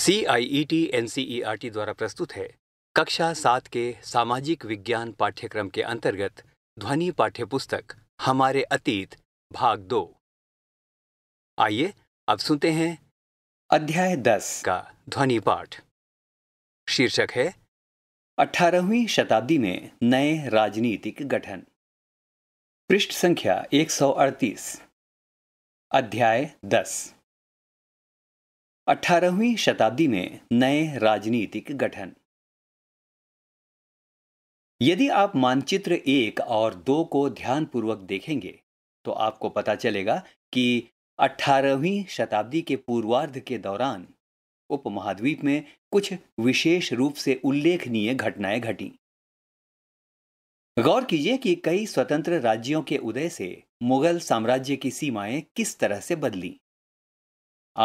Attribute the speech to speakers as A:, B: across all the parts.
A: C I E T N C E R T द्वारा प्रस्तुत है कक्षा सात के सामाजिक विज्ञान पाठ्यक्रम के अंतर्गत ध्वनि पाठ्य पुस्तक हमारे अतीत भाग दो आइए अब सुनते हैं अध्याय दस का ध्वनि पाठ शीर्षक है अठारहवीं शताब्दी में नए राजनीतिक गठन पृष्ठ संख्या अड़तीस अध्याय दस अठारहवीं शताब्दी में नए राजनीतिक गठन यदि आप मानचित्र एक और दो को ध्यानपूर्वक देखेंगे तो आपको पता चलेगा कि 18वीं शताब्दी के पूर्वार्ध के दौरान उपमहाद्वीप में कुछ विशेष रूप से उल्लेखनीय घटनाएं घटी गौर कीजिए कि कई स्वतंत्र राज्यों के उदय से मुगल साम्राज्य की सीमाएं किस तरह से बदली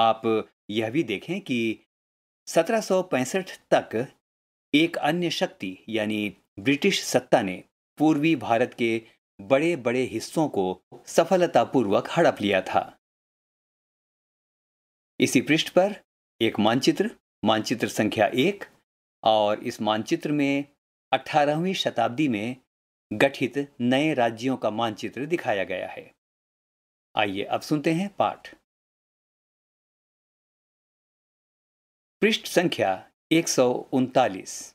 A: आप यह भी देखें कि 1765 तक एक अन्य शक्ति यानी ब्रिटिश सत्ता ने पूर्वी भारत के बड़े बड़े हिस्सों को सफलतापूर्वक हड़प लिया था इसी पृष्ठ पर एक मानचित्र मानचित्र संख्या एक और इस मानचित्र में 18वीं शताब्दी में गठित नए राज्यों का मानचित्र दिखाया गया है आइए अब सुनते हैं पाठ पृष्ठ संख्या एक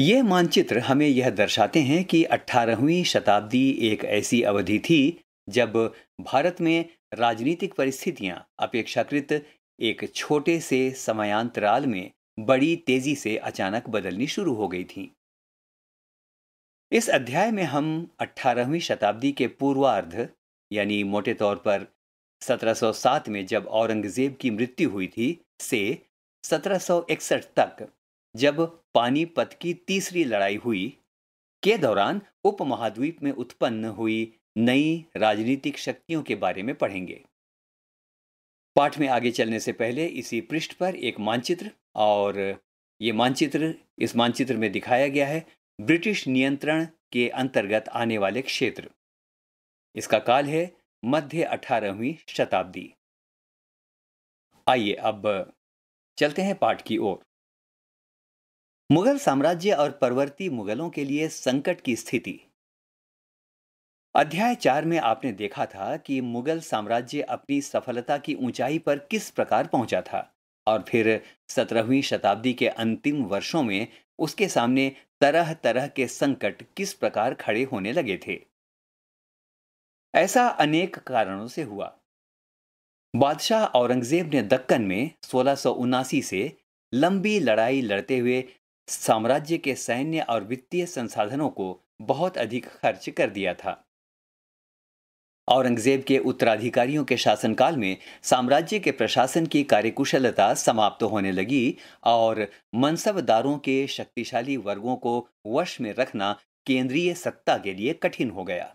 A: ये मानचित्र हमें यह दर्शाते हैं कि 18वीं शताब्दी एक ऐसी अवधि थी जब भारत में राजनीतिक परिस्थितियां अपेक्षाकृत एक छोटे से समयांतराल में बड़ी तेजी से अचानक बदलनी शुरू हो गई थी इस अध्याय में हम 18वीं शताब्दी के पूर्वार्ध यानी मोटे तौर पर 1707 में जब औरंगजेब की मृत्यु हुई थी से 1761 तक जब पानीपत की तीसरी लड़ाई हुई के दौरान उपमहाद्वीप में उत्पन्न हुई नई राजनीतिक शक्तियों के बारे में पढ़ेंगे पाठ में आगे चलने से पहले इसी पृष्ठ पर एक मानचित्र और ये मानचित्र इस मानचित्र में दिखाया गया है ब्रिटिश नियंत्रण के अंतर्गत आने वाले क्षेत्र इसका काल है मध्य अठारहवीं शताब्दी आइए अब चलते हैं पाठ की ओर मुगल साम्राज्य और परवर्ती मुगलों के लिए संकट की स्थिति अध्याय चार में आपने देखा था कि मुगल साम्राज्य अपनी सफलता की ऊंचाई पर किस प्रकार पहुंचा था और फिर सत्रहवीं शताब्दी के अंतिम वर्षों में उसके सामने तरह तरह के संकट किस प्रकार खड़े होने लगे थे ऐसा अनेक कारणों से हुआ बादशाह औरंगजेब ने दक्कन में सोलह से लंबी लड़ाई लड़ते हुए साम्राज्य के सैन्य और वित्तीय संसाधनों को बहुत अधिक खर्च कर दिया था औरंगजेब के उत्तराधिकारियों के शासनकाल में साम्राज्य के प्रशासन की कार्यकुशलता समाप्त होने लगी और मनसबदारों के शक्तिशाली वर्गों को वश में रखना केंद्रीय सत्ता के लिए कठिन हो गया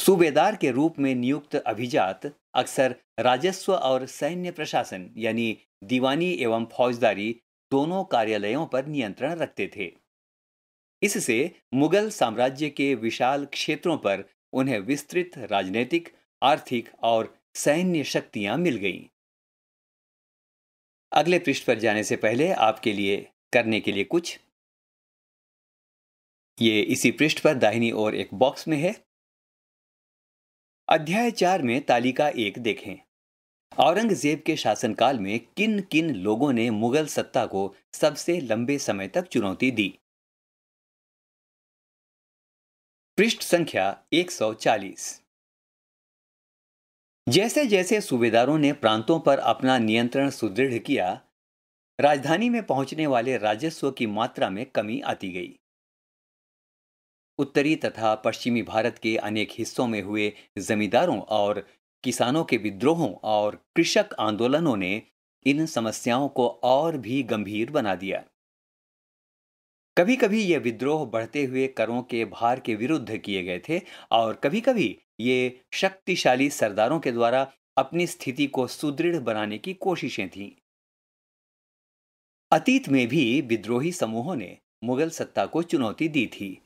A: सूबेदार के रूप में नियुक्त अभिजात अक्सर राजस्व और सैन्य प्रशासन यानी दीवानी एवं फौजदारी दोनों कार्यालयों पर नियंत्रण रखते थे इससे मुगल साम्राज्य के विशाल क्षेत्रों पर उन्हें विस्तृत राजनीतिक आर्थिक और सैन्य शक्तियां मिल गईं। अगले पृष्ठ पर जाने से पहले आपके लिए करने के लिए कुछ ये इसी पृष्ठ पर दाहिनी ओर एक बॉक्स में है अध्याय चार में तालिका एक देखें औरंगजेब के शासनकाल में किन किन लोगों ने मुगल सत्ता को सबसे लंबे समय तक चुनौती दी पृष्ठ संख्या 140 जैसे जैसे सूबेदारों ने प्रांतों पर अपना नियंत्रण सुदृढ़ किया राजधानी में पहुंचने वाले राजस्व की मात्रा में कमी आती गई उत्तरी तथा पश्चिमी भारत के अनेक हिस्सों में हुए जमींदारों और किसानों के विद्रोहों और कृषक आंदोलनों ने इन समस्याओं को और भी गंभीर बना दिया कभी कभी ये विद्रोह बढ़ते हुए करों के भार के विरुद्ध किए गए थे और कभी कभी ये शक्तिशाली सरदारों के द्वारा अपनी स्थिति को सुदृढ़ बनाने की कोशिशें थीं अतीत में भी विद्रोही समूहों ने मुगल सत्ता को चुनौती दी थी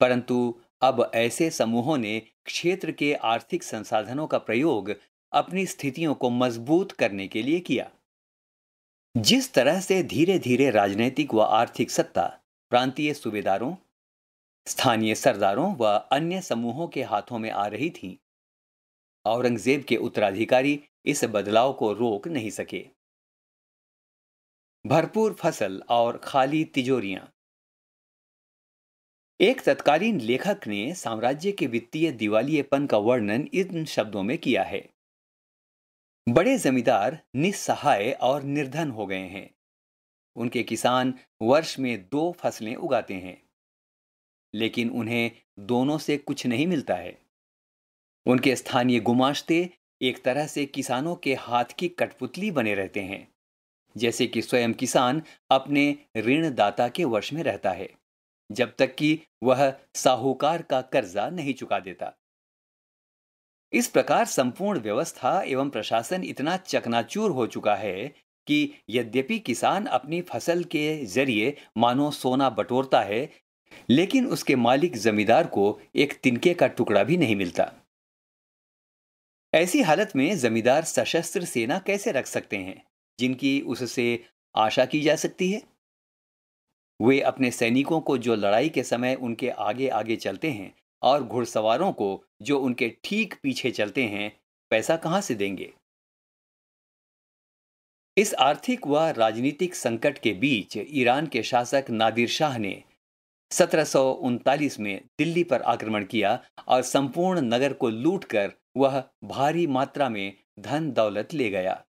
A: परंतु अब ऐसे समूहों ने क्षेत्र के आर्थिक संसाधनों का प्रयोग अपनी स्थितियों को मजबूत करने के लिए किया जिस तरह से धीरे धीरे राजनीतिक व आर्थिक सत्ता प्रांतीय सूबेदारों स्थानीय सरदारों व अन्य समूहों के हाथों में आ रही थी औरंगजेब के उत्तराधिकारी इस बदलाव को रोक नहीं सके भरपूर फसल और खाली तिजोरियां एक तत्कालीन लेखक ने साम्राज्य के वित्तीय दिवालियेपन का वर्णन इन शब्दों में किया है बड़े जमींदार निस्सहाय और निर्धन हो गए हैं उनके किसान वर्ष में दो फसलें उगाते हैं लेकिन उन्हें दोनों से कुछ नहीं मिलता है उनके स्थानीय गुमाश्ते एक तरह से किसानों के हाथ की कठपुतली बने रहते हैं जैसे कि स्वयं किसान अपने ऋणदाता के वर्ष में रहता है जब तक कि वह साहूकार का कर्जा नहीं चुका देता इस प्रकार संपूर्ण व्यवस्था एवं प्रशासन इतना चकनाचूर हो चुका है कि यद्यपि किसान अपनी फसल के जरिए मानो सोना बटोरता है लेकिन उसके मालिक जमींदार को एक तिनके का टुकड़ा भी नहीं मिलता ऐसी हालत में जमींदार सशस्त्र सेना कैसे रख सकते हैं जिनकी उससे आशा की जा सकती है वे अपने सैनिकों को जो लड़ाई के समय उनके आगे आगे चलते हैं और घुड़सवारों को जो उनके ठीक पीछे चलते हैं पैसा कहाँ से देंगे इस आर्थिक व राजनीतिक संकट के बीच ईरान के शासक नादिर शाह ने सत्रह में दिल्ली पर आक्रमण किया और संपूर्ण नगर को लूटकर वह भारी मात्रा में धन दौलत ले गया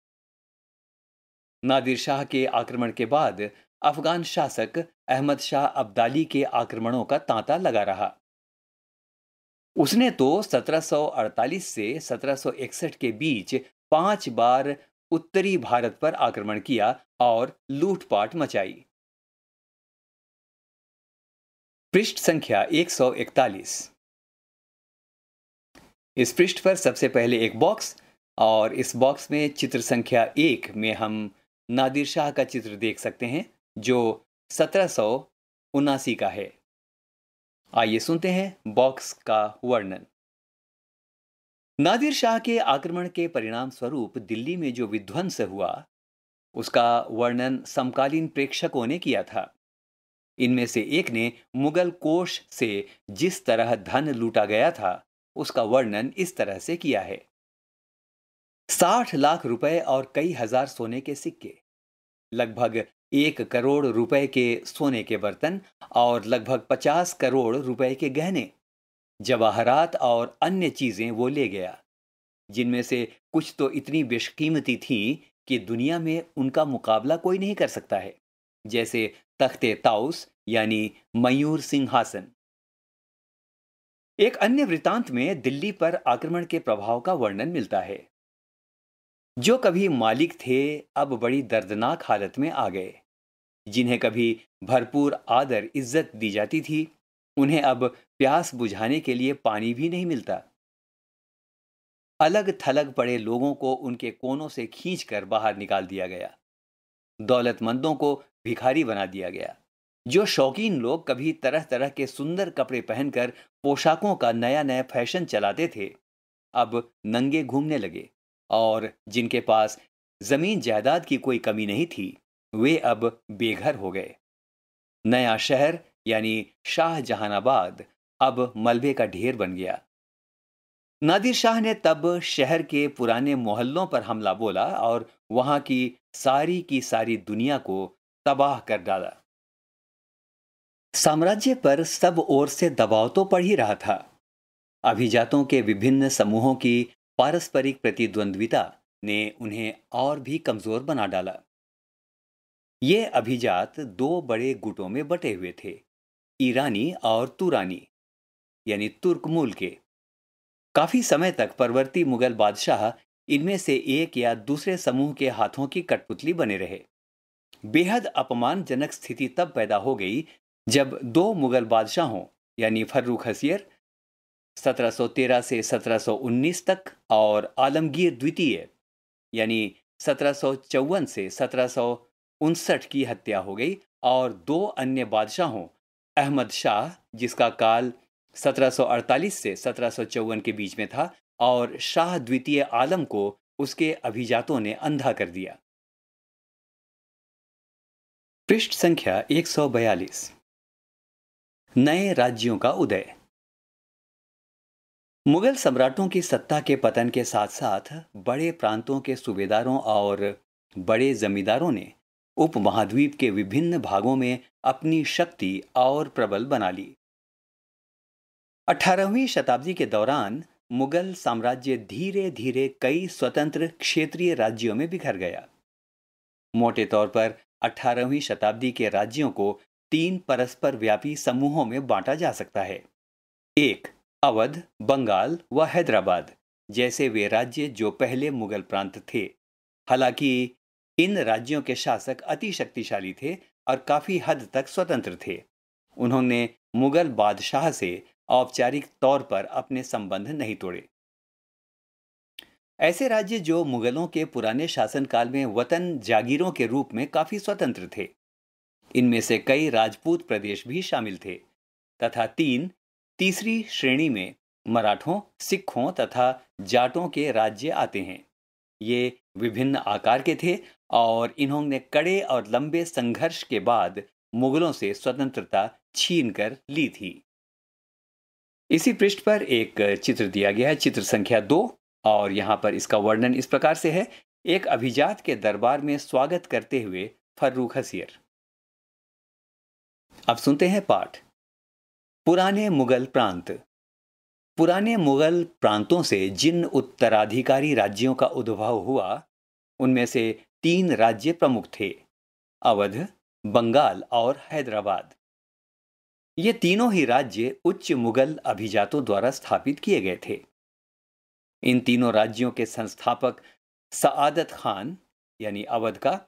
A: नादिर शाह के आक्रमण के बाद अफगान शासक अहमद शाह अब्दाली के आक्रमणों का तांता लगा रहा उसने तो 1748 से 1761 के बीच पांच बार उत्तरी भारत पर आक्रमण किया और लूटपाट मचाई पृष्ठ संख्या 141 इस पृष्ठ पर सबसे पहले एक बॉक्स और इस बॉक्स में चित्र संख्या एक में हम नादिर शाह का चित्र देख सकते हैं जो सत्रह सौ उनासी का है आइए सुनते हैं बॉक्स का वर्णन नादिर शाह के आक्रमण के परिणाम स्वरूप दिल्ली में जो विध्वंस हुआ उसका वर्णन समकालीन प्रेक्षकों ने किया था इनमें से एक ने मुगल कोष से जिस तरह धन लूटा गया था उसका वर्णन इस तरह से किया है साठ लाख रुपए और कई हजार सोने के सिक्के लगभग एक करोड़ रुपए के सोने के बर्तन और लगभग पचास करोड़ रुपए के गहने जवाहरात और अन्य चीज़ें वो ले गया जिनमें से कुछ तो इतनी बेशकीमती थी कि दुनिया में उनका मुकाबला कोई नहीं कर सकता है जैसे तख्ते ताउस यानी मयूर सिंहासन एक अन्य वृतांत में दिल्ली पर आक्रमण के प्रभाव का वर्णन मिलता है जो कभी मालिक थे अब बड़ी दर्दनाक हालत में आ गए जिन्हें कभी भरपूर आदर इज्जत दी जाती थी उन्हें अब प्यास बुझाने के लिए पानी भी नहीं मिलता अलग थलग पड़े लोगों को उनके कोनों से खींचकर बाहर निकाल दिया गया दौलतमंदों को भिखारी बना दिया गया जो शौकीन लोग कभी तरह तरह के सुंदर कपड़े पहनकर पोशाकों का नया नया फैशन चलाते थे अब नंगे घूमने लगे और जिनके पास जमीन जायदाद की कोई कमी नहीं थी वे अब बेघर हो गए नया शहर यानी शाहजहानाबाद अब मलबे का ढेर बन गया नादिर शाह ने तब शहर के पुराने मोहल्लों पर हमला बोला और वहां की सारी की सारी दुनिया को तबाह कर डाला साम्राज्य पर सब ओर से दबाव तो पड़ ही रहा था अभिजातों के विभिन्न समूहों की पारस्परिक प्रतिद्वंद्विता ने उन्हें और भी कमजोर बना डाला ये अभिजात दो बड़े गुटों में बटे हुए थे ईरानी और तुरानी यानी तुर्क मूल के काफी समय तक परवर्ती मुगल बादशाह इनमें से एक या दूसरे समूह के हाथों की कठपुतली बने रहे बेहद अपमानजनक स्थिति तब पैदा हो गई जब दो मुगल बादशाहों यानी फर्रुख हसियर 1713 से 1719 तक और आलमगीर द्वितीय यानी सत्रह से सत्रह की हत्या हो गई और दो अन्य बादशाहों अहमद शाह जिसका काल 1748 से सत्रह के बीच में था और शाह द्वितीय आलम को उसके अभिजातों ने अंधा कर दिया पृष्ठ संख्या 142 नए राज्यों का उदय मुगल सम्राटों की सत्ता के पतन के साथ साथ बड़े प्रांतों के सूबेदारों और बड़े जमींदारों ने उप महाद्वीप के विभिन्न भागों में अपनी शक्ति और प्रबल बना ली 18वीं शताब्दी के दौरान मुगल साम्राज्य धीरे धीरे कई स्वतंत्र क्षेत्रीय राज्यों में बिखर गया मोटे तौर पर 18वीं शताब्दी के राज्यों को तीन परस्पर व्यापी समूहों में बांटा जा सकता है एक अवध बंगाल व हैदराबाद जैसे वे राज्य जो पहले मुगल प्रांत थे हालांकि इन राज्यों के शासक अति शक्तिशाली थे और काफ़ी हद तक स्वतंत्र थे उन्होंने मुगल बादशाह से औपचारिक तौर पर अपने संबंध नहीं तोड़े ऐसे राज्य जो मुगलों के पुराने शासनकाल में वतन जागीरों के रूप में काफ़ी स्वतंत्र थे इनमें से कई राजपूत प्रदेश भी शामिल थे तथा तीन तीसरी श्रेणी में मराठों सिखों तथा जाटों के राज्य आते हैं ये विभिन्न आकार के थे और इन्होंने कड़े और लंबे संघर्ष के बाद मुगलों से स्वतंत्रता छीन कर ली थी इसी पृष्ठ पर एक चित्र दिया गया है चित्र संख्या दो और यहाँ पर इसका वर्णन इस प्रकार से है एक अभिजात के दरबार में स्वागत करते हुए फर्रूख हसीर अब सुनते हैं पाठ पुराने मुगल प्रांत पुराने मुगल प्रांतों से जिन उत्तराधिकारी राज्यों का उद्भव हुआ उनमें से तीन राज्य प्रमुख थे अवध बंगाल और हैदराबाद ये तीनों ही राज्य उच्च मुगल अभिजातों द्वारा स्थापित किए गए थे इन तीनों राज्यों के संस्थापक सआदत खान यानी अवध का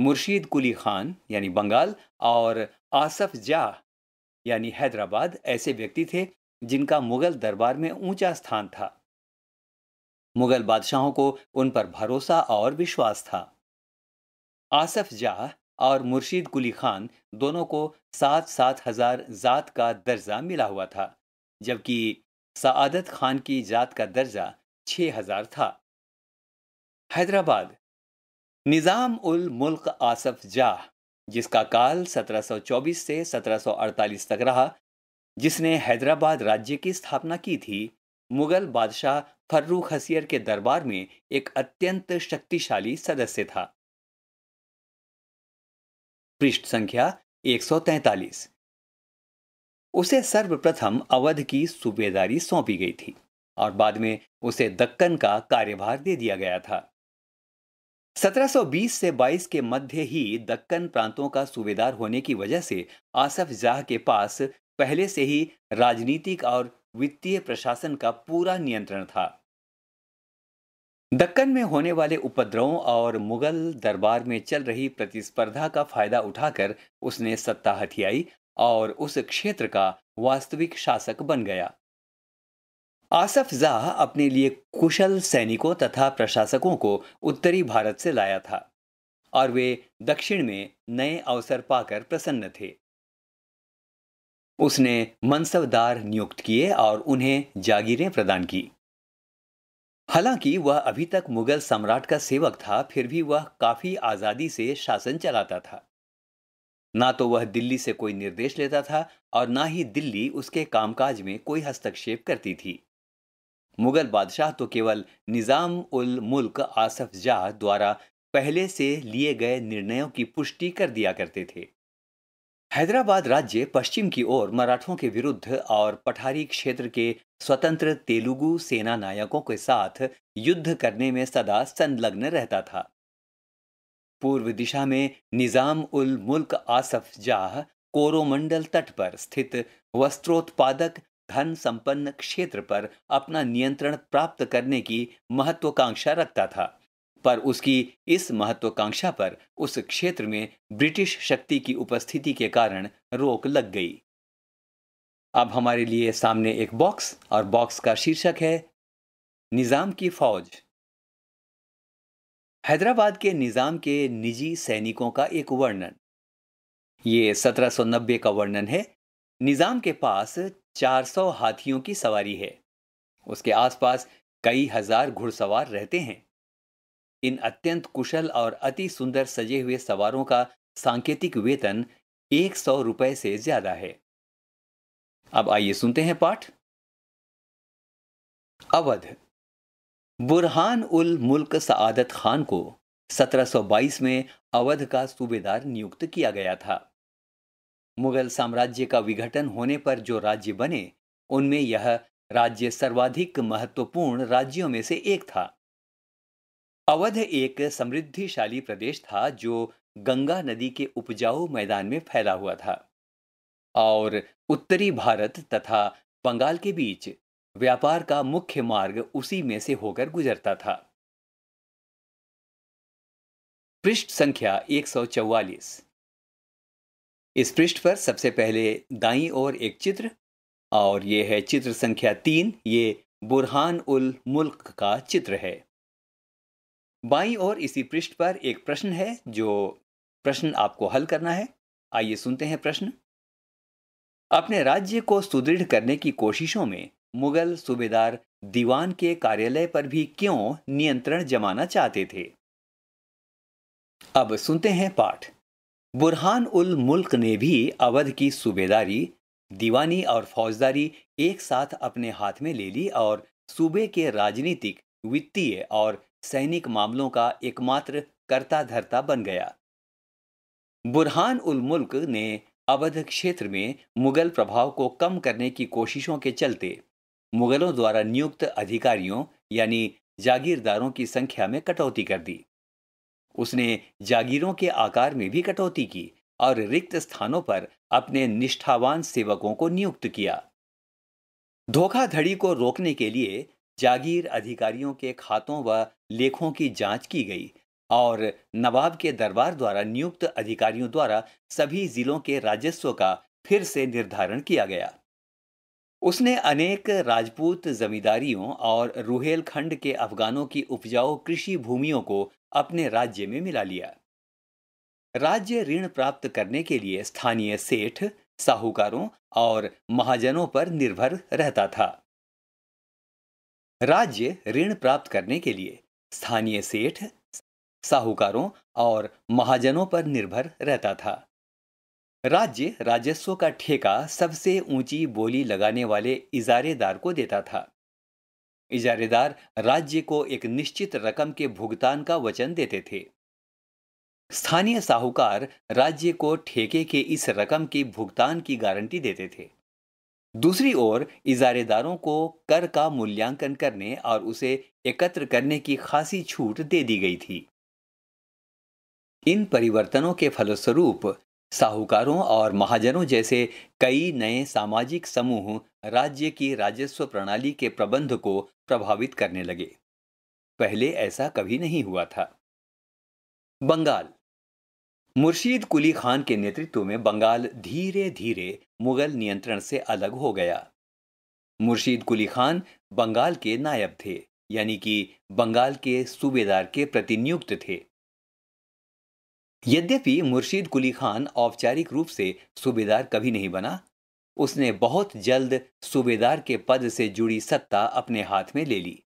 A: मुर्शीद कुली खान यानी बंगाल और आसफ जाह यानी हैदराबाद ऐसे व्यक्ति थे जिनका मुगल दरबार में ऊंचा स्थान था मुगल बादशाहों को उन पर भरोसा और विश्वास था आसफ जाह और मुर्शीद कुली खान दोनों को सात सात हजार जात का दर्जा मिला हुआ था जबकि सआदत खान की जात का दर्जा छ हजार था हैदराबाद निज़ाम उल मुल्क आसफ जाह जिसका काल 1724 से 1748 तक रहा जिसने हैदराबाद राज्य की स्थापना की थी मुगल बादशाह फर्रुख हसियर के दरबार में एक अत्यंत शक्तिशाली सदस्य था पृष्ठ संख्या 143 उसे सर्वप्रथम अवध की सूबेदारी सौंपी गई थी और बाद में उसे दक्कन का कार्यभार दे दिया गया था 1720 से 22 के मध्य ही दक्कन प्रांतों का सूबेदार होने की वजह से आसफ जाह के पास पहले से ही राजनीतिक और वित्तीय प्रशासन का पूरा नियंत्रण था दक्कन में होने वाले उपद्रवों और मुगल दरबार में चल रही प्रतिस्पर्धा का फायदा उठाकर उसने सत्ता हथियाई और उस क्षेत्र का वास्तविक शासक बन गया आसफ जाह अपने लिए कुशल सैनिकों तथा प्रशासकों को उत्तरी भारत से लाया था और वे दक्षिण में नए अवसर पाकर प्रसन्न थे उसने मनसबदार नियुक्त किए और उन्हें जागीरें प्रदान की हालांकि वह अभी तक मुगल सम्राट का सेवक था फिर भी वह काफी आजादी से शासन चलाता था ना तो वह दिल्ली से कोई निर्देश लेता था और ना ही दिल्ली उसके कामकाज में कोई हस्तक्षेप करती थी मुग़ल बादशाह तो केवल निज़ाम उल मुल्क आसफ जाह द्वारा पहले से लिए गए निर्णयों की पुष्टि कर दिया करते थे हैदराबाद राज्य पश्चिम की ओर मराठों के विरुद्ध और पठारी क्षेत्र के स्वतंत्र तेलुगु सेना नायकों के साथ युद्ध करने में सदा संलग्न रहता था पूर्व दिशा में निजाम उल मुल्क आसफ जाह कोरोमंडल तट पर स्थित वस्त्रोत्पादक धन संपन्न क्षेत्र पर अपना नियंत्रण प्राप्त करने की महत्वाकांक्षा रखता था पर उसकी इस महत्वाकांक्षा पर उस क्षेत्र में ब्रिटिश शक्ति की उपस्थिति के कारण रोक लग गई अब हमारे लिए सामने एक बॉक्स और बॉक्स का शीर्षक है निज़ाम की फौज हैदराबाद के निज़ाम के निजी सैनिकों का एक वर्णन ये 1790 का वर्णन है निज़ाम के पास 400 हाथियों की सवारी है उसके आसपास कई हजार घुड़सवार रहते हैं इन अत्यंत कुशल और अति सुंदर सजे हुए सवारों का सांकेतिक वेतन एक सौ रुपये से ज्यादा है अब आइए सुनते हैं पाठ अवध बुरहान उल मुल्क सआदत खान को 1722 में अवध का सूबेदार नियुक्त किया गया था मुगल साम्राज्य का विघटन होने पर जो राज्य बने उनमें यह राज्य सर्वाधिक महत्वपूर्ण राज्यों में से एक था अवध एक समृद्धिशाली प्रदेश था जो गंगा नदी के उपजाऊ मैदान में फैला हुआ था और उत्तरी भारत तथा बंगाल के बीच व्यापार का मुख्य मार्ग उसी में से होकर गुजरता था पृष्ठ संख्या एक सौ चौवालीस इस पृष्ठ पर सबसे पहले दाई ओर एक चित्र और ये है चित्र संख्या तीन ये बुरहान उल मुल्क का चित्र है बाई और इसी पृष्ठ पर एक प्रश्न है जो प्रश्न आपको हल करना है आइए सुनते हैं प्रश्न अपने राज्य को सुदृढ़ करने की कोशिशों में मुगल सूबेदार दीवान के कार्यालय पर भी क्यों नियंत्रण जमाना चाहते थे अब सुनते हैं पाठ बुरहान उल मुल्क ने भी अवध की सूबेदारी दीवानी और फौजदारी एक साथ अपने हाथ में ले ली और सूबे के राजनीतिक वित्तीय और सैनिक मामलों का एकमात्र कर्ता धर्ता बन गया बुरहान उल मुल्क ने अवध क्षेत्र में मुगल प्रभाव को कम करने की कोशिशों के चलते मुगलों द्वारा नियुक्त अधिकारियों यानी जागीरदारों की संख्या में कटौती कर दी उसने जागीरों के आकार में भी कटौती की और रिक्त स्थानों पर अपने निष्ठावान सेवकों को नियुक्त किया धोखाधड़ी को रोकने के लिए जागीर अधिकारियों के खातों व लेखों की जांच की गई और नवाब के दरबार द्वारा नियुक्त अधिकारियों द्वारा सभी जिलों के राजस्व का फिर से निर्धारण किया गया उसने अनेक राजपूत जमींदारियों और रूहेलखंड के अफगानों की उपजाऊ कृषि भूमियों को अपने राज्य में मिला लिया राज्य ऋण प्राप्त करने के लिए स्थानीय सेठ साहूकारों और महाजनों पर निर्भर रहता था राज्य ऋण प्राप्त करने के लिए स्थानीय सेठ साहूकारों और महाजनों पर निर्भर रहता था राज्य राजस्व का ठेका सबसे ऊंची बोली लगाने वाले इजारेदार को देता था इजारेदार राज्य को एक निश्चित रकम के भुगतान का वचन देते थे स्थानीय साहूकार राज्य को ठेके के इस रकम के भुगतान की गारंटी देते थे दूसरी ओर इजारेदारों को कर का मूल्यांकन करने और उसे एकत्र करने की खासी छूट दे दी गई थी इन परिवर्तनों के फलस्वरूप साहूकारों और महाजनों जैसे कई नए सामाजिक समूह राज्य की राजस्व प्रणाली के प्रबंध को प्रभावित करने लगे पहले ऐसा कभी नहीं हुआ था बंगाल मुर्शीद कुली खान के नेतृत्व में बंगाल धीरे धीरे मुगल नियंत्रण से अलग हो गया मुर्शीद कुली खान बंगाल के नायब थे यानी कि बंगाल के सूबेदार के प्रतिनियुक्त थे यद्यपि मुर्शीद कुली खान औपचारिक रूप से सूबेदार कभी नहीं बना उसने बहुत जल्द सूबेदार के पद से जुड़ी सत्ता अपने हाथ में ले ली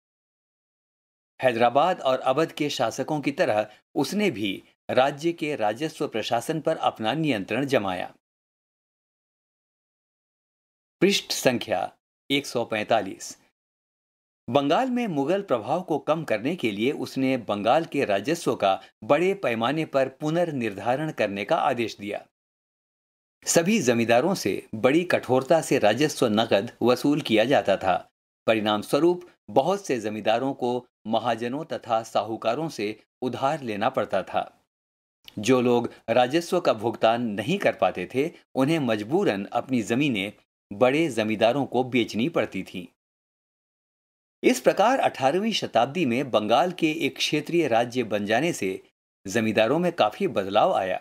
A: हैदराबाद और अवध के शासकों की तरह उसने भी राज्य के राजस्व प्रशासन पर अपना नियंत्रण जमाया पृष्ठ संख्या 145 बंगाल में मुगल प्रभाव को कम करने के लिए उसने बंगाल के राजस्व का बड़े पैमाने पर पुनर्निर्धारण करने का आदेश दिया सभी जमींदारों से बड़ी कठोरता से राजस्व नकद वसूल किया जाता था परिणाम स्वरूप बहुत से जमींदारों को महाजनों तथा साहूकारों से उधार लेना पड़ता था जो लोग राजस्व का भुगतान नहीं कर पाते थे उन्हें मजबूरन अपनी जमीनें बड़े जमींदारों को बेचनी पड़ती थीं। इस प्रकार 18वीं शताब्दी में बंगाल के एक क्षेत्रीय राज्य बन जाने से जमींदारों में काफी बदलाव आया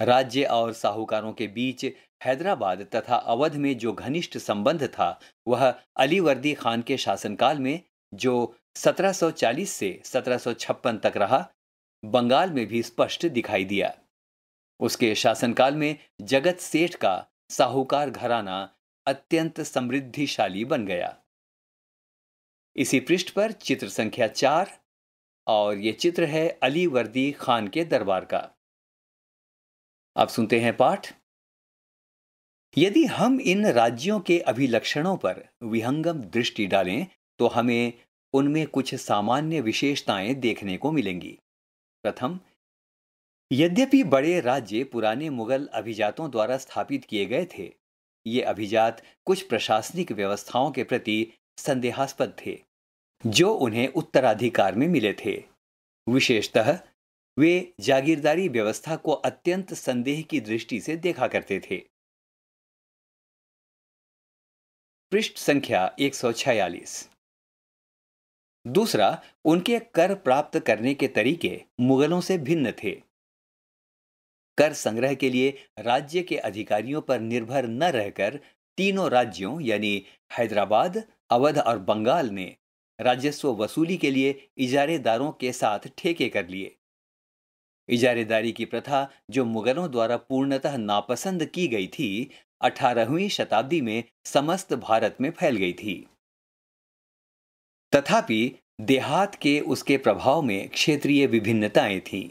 A: राज्य और साहूकारों के बीच हैदराबाद तथा अवध में जो घनिष्ठ संबंध था वह अलीवर्दी खान के शासनकाल में जो 1740 से 1756 तक रहा बंगाल में भी स्पष्ट दिखाई दिया उसके शासनकाल में जगत सेठ का साहूकार घराना अत्यंत समृद्धिशाली बन गया इसी पृष्ठ पर चित्र संख्या चार और ये चित्र है अलीवर्दी खान के दरबार का आप सुनते हैं पाठ यदि हम इन राज्यों के अभिलक्षणों पर विहंगम दृष्टि डालें तो हमें उनमें कुछ सामान्य विशेषताएं देखने को मिलेंगी प्रथम यद्यपि बड़े राज्य पुराने मुगल अभिजातों द्वारा स्थापित किए गए थे ये अभिजात कुछ प्रशासनिक व्यवस्थाओं के प्रति संदेहास्पद थे जो उन्हें उत्तराधिकार में मिले थे विशेषतः वे जागीरदारी व्यवस्था को अत्यंत संदेह की दृष्टि से देखा करते थे पृष्ठ संख्या एक दूसरा उनके कर प्राप्त करने के तरीके मुगलों से भिन्न थे कर संग्रह के लिए राज्य के अधिकारियों पर निर्भर न रहकर तीनों राज्यों यानी हैदराबाद अवध और बंगाल ने राजस्व वसूली के लिए इजारेदारों के साथ ठेके कर लिए इजारेदारी की प्रथा जो मुगलों द्वारा पूर्णतः नापसंद की गई थी अठारहवीं शताब्दी में समस्त भारत में फैल गई थी तथापि देहात के उसके प्रभाव में क्षेत्रीय विभिन्नताएं थीं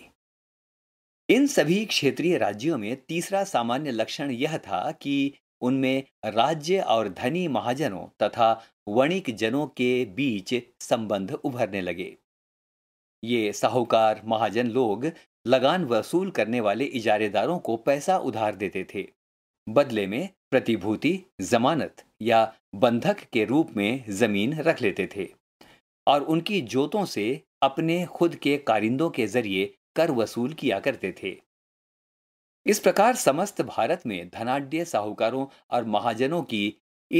A: इन सभी क्षेत्रीय राज्यों में तीसरा सामान्य लक्षण यह था कि उनमें राज्य और धनी महाजनों तथा वणिक जनों के बीच संबंध उभरने लगे ये साहूकार महाजन लोग लगान वसूल करने वाले इजारेदारों को पैसा उधार देते थे बदले में प्रतिभूति जमानत या बंधक के रूप में जमीन रख लेते थे और उनकी जोतों से अपने खुद के कारिंदों के जरिए कर वसूल किया करते थे इस प्रकार समस्त भारत में धनाढ़ साहूकारों और महाजनों की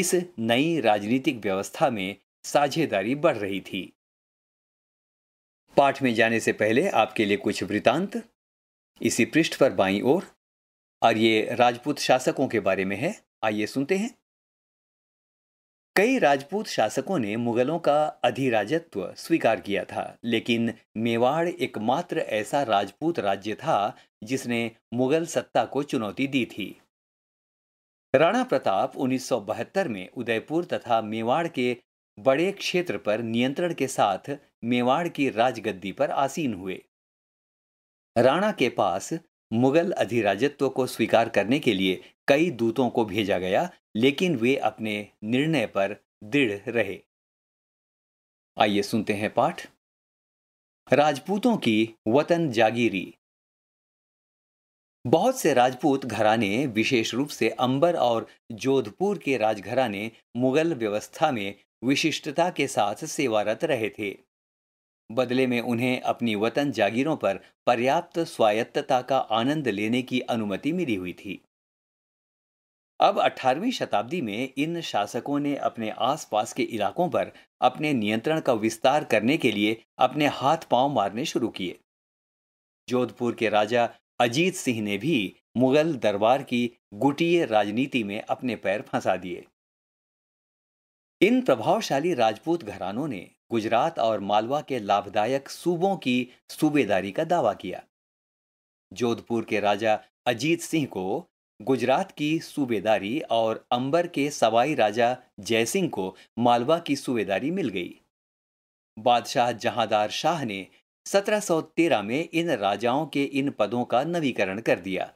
A: इस नई राजनीतिक व्यवस्था में साझेदारी बढ़ रही थी पाठ में जाने से पहले आपके लिए कुछ वृतांत इसी पृष्ठ पर बाई ओर और ये राजपूत शासकों के बारे में है आइए सुनते हैं कई राजपूत शासकों ने मुगलों का अधिराजत्व स्वीकार किया था लेकिन मेवाड़ एकमात्र ऐसा राजपूत राज्य था जिसने मुगल सत्ता को चुनौती दी थी राणा प्रताप 1972 में उदयपुर तथा मेवाड़ के बड़े क्षेत्र पर नियंत्रण के साथ मेवाड़ की राजगद्दी पर आसीन हुए राणा के पास मुगल अधिराजत्व को स्वीकार करने के लिए कई दूतों को भेजा गया लेकिन वे अपने निर्णय पर दृढ़ रहे आइए सुनते हैं पाठ राजपूतों की वतन जागीरी बहुत से राजपूत घराने विशेष रूप से अंबर और जोधपुर के राजघराने मुगल व्यवस्था में विशिष्टता के साथ सेवारत रहे थे बदले में उन्हें अपनी वतन जागीरों पर पर्याप्त स्वायत्तता का आनंद लेने की अनुमति मिली हुई थी अब 18वीं शताब्दी में इन शासकों ने अपने आसपास के इलाकों पर अपने नियंत्रण का विस्तार करने के लिए अपने हाथ पांव मारने शुरू किए जोधपुर के राजा अजीत सिंह ने भी मुगल दरबार की गुटीय राजनीति में अपने पैर फंसा दिए इन प्रभावशाली राजपूत घरानों ने गुजरात और मालवा के लाभदायक सूबों की सूबेदारी का दावा किया जोधपुर के राजा अजीत सिंह को गुजरात की सूबेदारी और अंबर के सवाई राजा जयसिंह को मालवा की सूबेदारी मिल गई बादशाह जहांदार शाह ने 1713 में इन राजाओं के इन पदों का नवीकरण कर दिया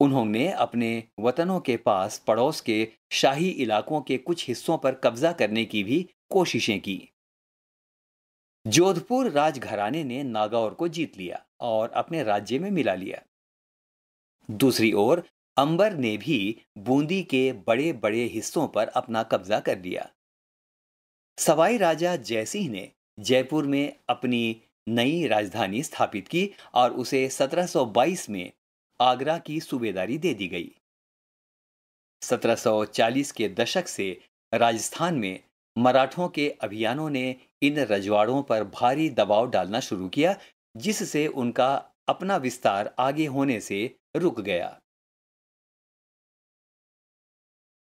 A: उन्होंने अपने वतनों के पास पड़ोस के शाही इलाकों के कुछ हिस्सों पर कब्जा करने की भी कोशिशें की जोधपुर राजघराने ने नागौर को जीत लिया और अपने राज्य में मिला लिया दूसरी ओर अंबर ने भी बूंदी के बड़े बड़े हिस्सों पर अपना कब्जा कर लिया सवाई राजा जयसिंह ने जयपुर में अपनी नई राजधानी स्थापित की और उसे 1722 में आगरा की सूबेदारी दे दी गई 1740 के दशक से राजस्थान में मराठों के अभियानों ने इन रजवाड़ों पर भारी दबाव डालना शुरू किया जिससे उनका अपना विस्तार आगे होने से रुक गया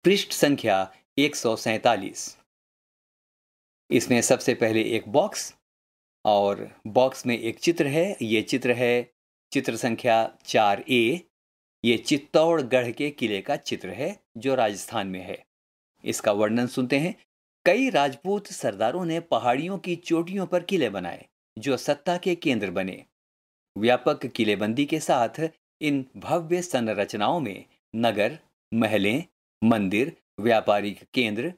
A: पृष्ठ संख्या एक इसमें सबसे पहले एक बॉक्स और बॉक्स में एक चित्र है ये चित्र है चित्र संख्या चार ए ये चित्तौड़गढ़ के किले का चित्र है जो राजस्थान में है इसका वर्णन सुनते हैं कई राजपूत सरदारों ने पहाड़ियों की चोटियों पर किले बनाए जो सत्ता के केंद्र बने व्यापक किलेबंदी के साथ इन भव्य संरचनाओं में नगर महलें मंदिर व्यापारिक केंद्र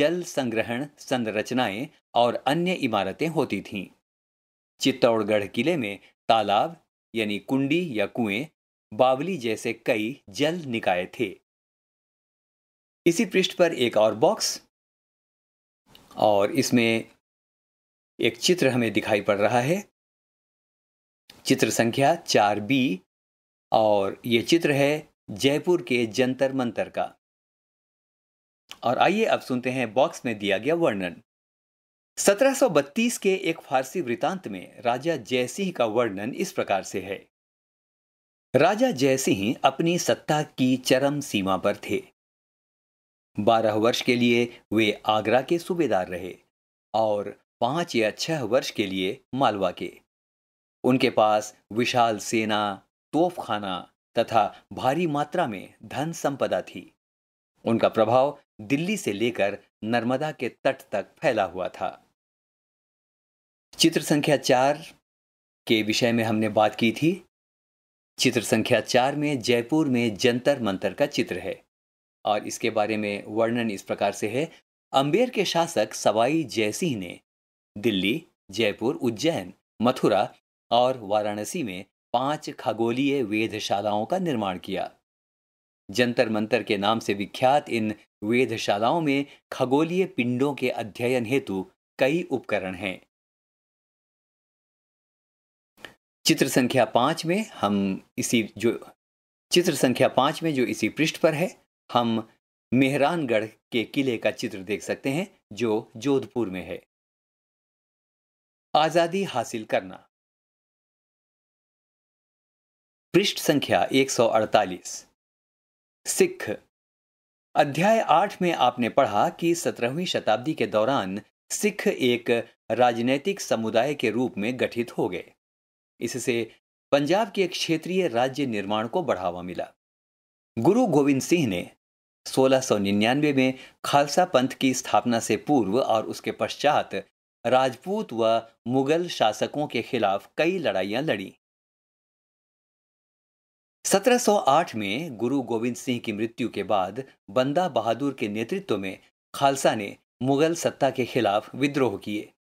A: जल संग्रहण संरचनाएं और अन्य इमारतें होती थीं चित्तौड़गढ़ किले में तालाब यानी कुंडी या कुएं बावली जैसे कई जल निकाय थे इसी पृष्ठ पर एक और बॉक्स और इसमें एक चित्र हमें दिखाई पड़ रहा है चित्र संख्या चार बी और ये चित्र है जयपुर के जंतर मंतर का और आइए अब सुनते हैं बॉक्स में दिया गया वर्णन 1732 के एक फारसी वृतांत में राजा जयसिंह का वर्णन इस प्रकार से है राजा जयसिंह अपनी सत्ता की चरम सीमा पर थे बारह वर्ष के लिए वे आगरा के सूबेदार रहे और पांच या छह वर्ष के लिए मालवा के उनके पास विशाल सेना तोपखाना तथा भारी मात्रा में धन संपदा थी उनका प्रभाव दिल्ली से लेकर नर्मदा के तट तक फैला हुआ था चित्र संख्या चार के विषय में हमने बात की थी चित्र संख्या चार में जयपुर में जंतर मंतर का चित्र है और इसके बारे में वर्णन इस प्रकार से है अंबेर के शासक सवाई जयसिंह ने दिल्ली जयपुर उज्जैन मथुरा और वाराणसी में पांच खगोलीय वेधशालाओं का निर्माण किया जंतर मंतर के नाम से विख्यात इन वेधशालाओं में खगोलीय पिंडों के अध्ययन हेतु कई उपकरण हैं चित्र संख्या पाँच में हम इसी जो चित्र संख्या पाँच में जो इसी पृष्ठ पर है हम मेहरानगढ़ के किले का चित्र देख सकते हैं जो जोधपुर में है आज़ादी हासिल करना पृष्ठ संख्या 148 सिख अध्याय आठ में आपने पढ़ा कि सत्रहवीं शताब्दी के दौरान सिख एक राजनैतिक समुदाय के रूप में गठित हो गए इससे पंजाब के क्षेत्रीय राज्य निर्माण को बढ़ावा मिला गुरु गोविंद सिंह ने 1699 में खालसा पंथ की स्थापना से पूर्व और उसके पश्चात राजपूत व मुगल शासकों के खिलाफ कई लड़ाइयां लड़ी 1708 में गुरु गोविंद सिंह की मृत्यु के बाद बंदा बहादुर के नेतृत्व में खालसा ने मुगल सत्ता के खिलाफ विद्रोह किए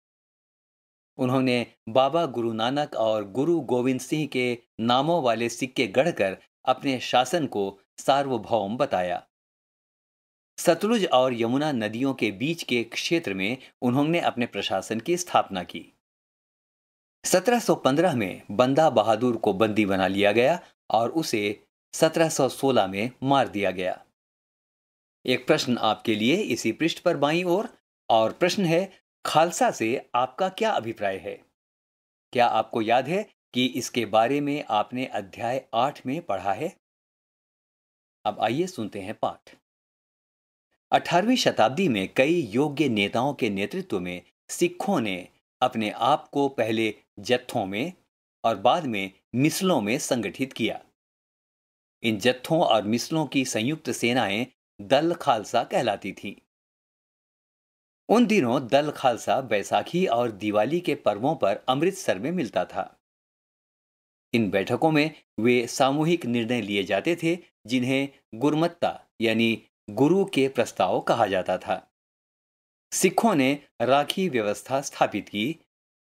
A: उन्होंने बाबा गुरु नानक और गुरु गोविंद सिंह के नामों वाले सिक्के गढ़कर अपने शासन को सार्वभौम बताया सतलुज और यमुना नदियों के बीच के क्षेत्र में उन्होंने अपने प्रशासन की स्थापना की 1715 में बंदा बहादुर को बंदी बना लिया गया और उसे 1716 में मार दिया गया एक प्रश्न आपके लिए इसी पृष्ठ पर बाई ओर और, और प्रश्न है खालसा से आपका क्या अभिप्राय है क्या आपको याद है कि इसके बारे में आपने अध्याय आठ में पढ़ा है अब आइए सुनते हैं पाठ अठारहवीं शताब्दी में कई योग्य नेताओं के नेतृत्व में सिखों ने अपने आप को पहले जत्थों में और बाद में मिसलों में संगठित किया इन जत्थों और मिसलों की संयुक्त सेनाएं दल खालसा कहलाती थीं। उन दिनों दल खालसा बैसाखी और दिवाली के पर्वों पर अमृतसर में मिलता था इन बैठकों में वे सामूहिक निर्णय लिए जाते थे जिन्हें गुरमत्ता यानी गुरु के प्रस्ताव कहा जाता था सिखों ने राखी व्यवस्था स्थापित की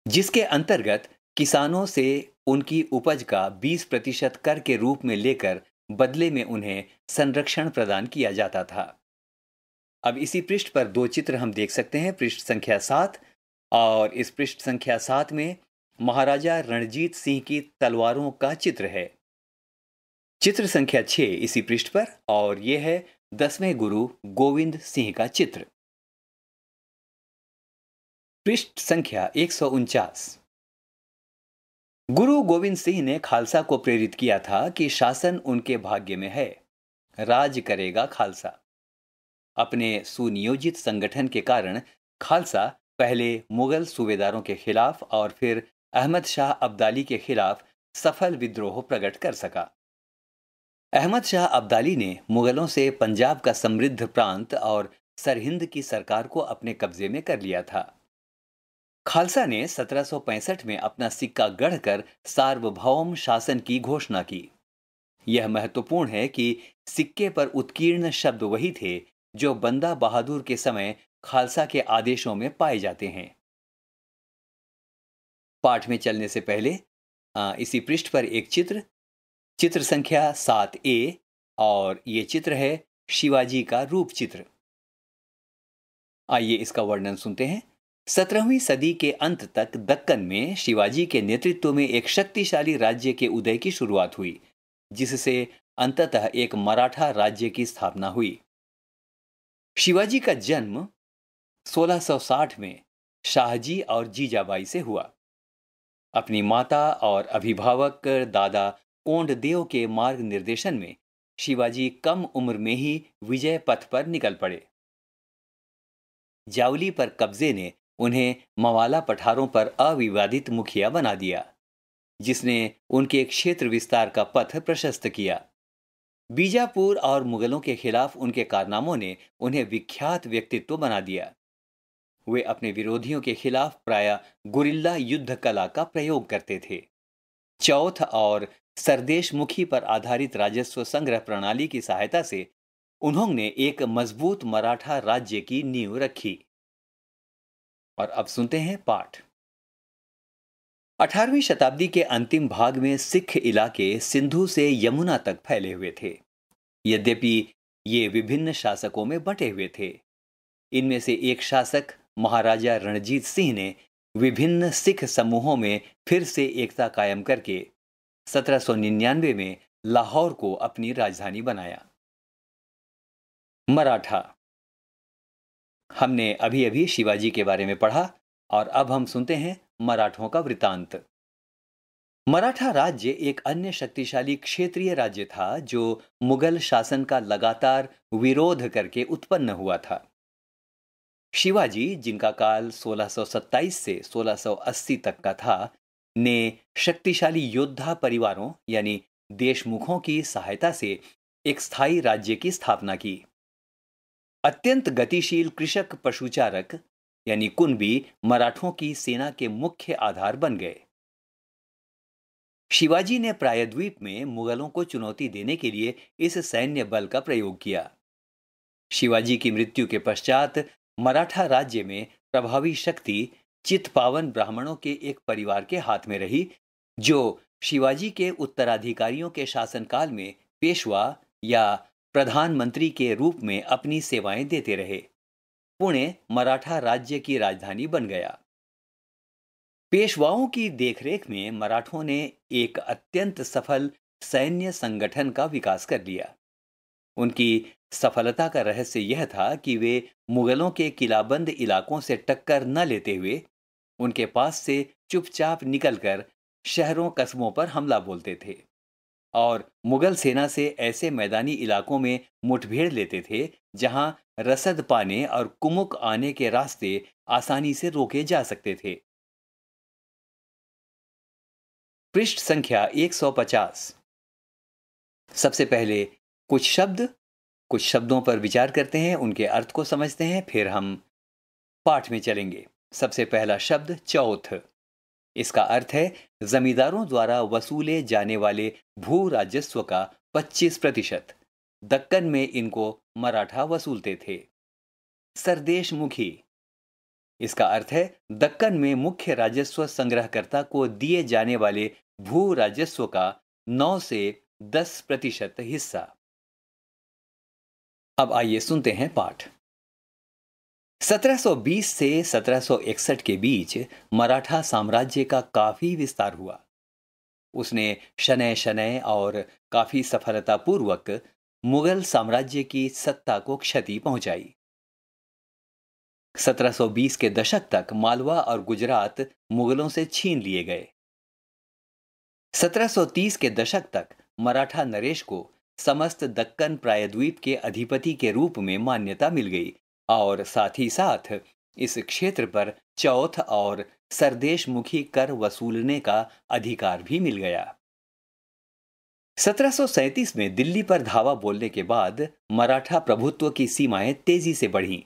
A: जिसके अंतर्गत किसानों से उनकी उपज का 20 प्रतिशत कर के रूप में लेकर बदले में उन्हें संरक्षण प्रदान किया जाता था अब इसी पृष्ठ पर दो चित्र हम देख सकते हैं पृष्ठ संख्या सात और इस पृष्ठ संख्या सात में महाराजा रणजीत सिंह की तलवारों का चित्र है चित्र संख्या छः इसी पृष्ठ पर और यह है दसवें गुरु गोविंद सिंह का चित्र पृष्ठ संख्या एक गुरु गोविंद सिंह ने खालसा को प्रेरित किया था कि शासन उनके भाग्य में है राज करेगा खालसा अपने सुनियोजित संगठन के कारण खालसा पहले मुगल सूबेदारों के खिलाफ और फिर अहमद शाह अब्दाली के खिलाफ सफल विद्रोह प्रकट कर सका अहमद शाह अब्दाली ने मुगलों से पंजाब का समृद्ध प्रांत और सरहिंद की सरकार को अपने कब्जे में कर लिया था खालसा ने 1765 में अपना सिक्का गढ़कर सार्वभौम शासन की घोषणा की यह महत्वपूर्ण है कि सिक्के पर उत्कीर्ण शब्द वही थे जो बंदा बहादुर के समय खालसा के आदेशों में पाए जाते हैं पाठ में चलने से पहले इसी पृष्ठ पर एक चित्र चित्र संख्या सात ए और ये चित्र है शिवाजी का रूप चित्र आइए इसका वर्णन सुनते हैं सत्रहवीं सदी के अंत तक दक्कन में शिवाजी के नेतृत्व में एक शक्तिशाली राज्य के उदय की शुरुआत हुई जिससे अंततः एक मराठा राज्य की स्थापना हुई शिवाजी का जन्म 1660 में शाहजी और जीजाबाई से हुआ अपनी माता और अभिभावक दादा कोंडदेव के मार्ग निर्देशन में शिवाजी कम उम्र में ही विजय पथ पर निकल पड़े जावली पर कब्जे ने उन्हें मवाला पठारों पर अविवादित मुखिया बना दिया जिसने उनके क्षेत्र विस्तार का पथ प्रशस्त किया बीजापुर और मुगलों के खिलाफ उनके कारनामों ने उन्हें विख्यात व्यक्तित्व बना दिया वे अपने विरोधियों के खिलाफ प्राय गुरिल्ला युद्ध कला का प्रयोग करते थे चौथ और सरदेश मुखी पर आधारित राजस्व संग्रह प्रणाली की सहायता से उन्होंने एक मजबूत मराठा राज्य की नींव रखी और अब सुनते हैं पाठ अठारहवीं शताब्दी के अंतिम भाग में सिख इलाके सिंधु से यमुना तक फैले हुए थे यद्यपि ये विभिन्न शासकों में बटे हुए थे इनमें से एक शासक महाराजा रणजीत सिंह ने विभिन्न सिख समूहों में फिर से एकता कायम करके 1799 में लाहौर को अपनी राजधानी बनाया मराठा हमने अभी अभी शिवाजी के बारे में पढ़ा और अब हम सुनते हैं मराठों का वृतांत मराठा राज्य एक अन्य शक्तिशाली क्षेत्रीय राज्य था जो मुगल शासन का लगातार विरोध करके उत्पन्न हुआ था शिवाजी जिनका काल 1627 से 1680 तक का था ने शक्तिशाली योद्धा परिवारों यानी देशमुखों की सहायता से एक स्थायी राज्य की स्थापना की अत्यंत गतिशील कृषक पशुचारक यानी कुनबी मराठों की सेना के मुख्य आधार बन गए शिवाजी ने प्रायद्वीप में मुगलों को चुनौती देने के लिए इस सैन्य बल का प्रयोग किया शिवाजी की मृत्यु के पश्चात मराठा राज्य में प्रभावी शक्ति चित्तपावन ब्राह्मणों के एक परिवार के हाथ में रही जो शिवाजी के उत्तराधिकारियों के शासनकाल में पेशवा या प्रधानमंत्री के रूप में अपनी सेवाएं देते रहे पुणे मराठा राज्य की राजधानी बन गया पेशवाओं की देखरेख में मराठों ने एक अत्यंत सफल सैन्य संगठन का विकास कर लिया उनकी सफलता का रहस्य यह था कि वे मुगलों के किलाबंद इलाकों से टक्कर न लेते हुए उनके पास से चुपचाप निकलकर शहरों कस्बों पर हमला बोलते थे और मुगल सेना से ऐसे मैदानी इलाकों में मुठभेड़ लेते थे जहां रसद पाने और कुमुक आने के रास्ते आसानी से रोके जा सकते थे पृष्ठ संख्या 150 सबसे पहले कुछ शब्द कुछ शब्दों पर विचार करते हैं उनके अर्थ को समझते हैं फिर हम पाठ में चलेंगे सबसे पहला शब्द चौथ इसका अर्थ है जमींदारों द्वारा वसूले जाने वाले भू राजस्व का 25 प्रतिशत दक्कन में इनको मराठा वसूलते थे सरदेश मुखी इसका अर्थ है दक्कन में मुख्य राजस्व संग्रहकर्ता को दिए जाने वाले भू राजस्व का 9 से 10 प्रतिशत हिस्सा अब आइए सुनते हैं पाठ 1720 से 1761 के बीच मराठा साम्राज्य का काफी विस्तार हुआ उसने शनय शनय और काफी सफलतापूर्वक मुगल साम्राज्य की सत्ता को क्षति पहुंचाई 1720 के दशक तक मालवा और गुजरात मुगलों से छीन लिए गए 1730 के दशक तक मराठा नरेश को समस्त दक्कन प्रायद्वीप के अधिपति के रूप में मान्यता मिल गई और साथ ही साथ इस क्षेत्र पर चौथ और सरदेशमुखी कर वसूलने का अधिकार भी मिल गया 1737 में दिल्ली पर धावा बोलने के बाद मराठा प्रभुत्व की सीमाएं तेजी से बढ़ीं।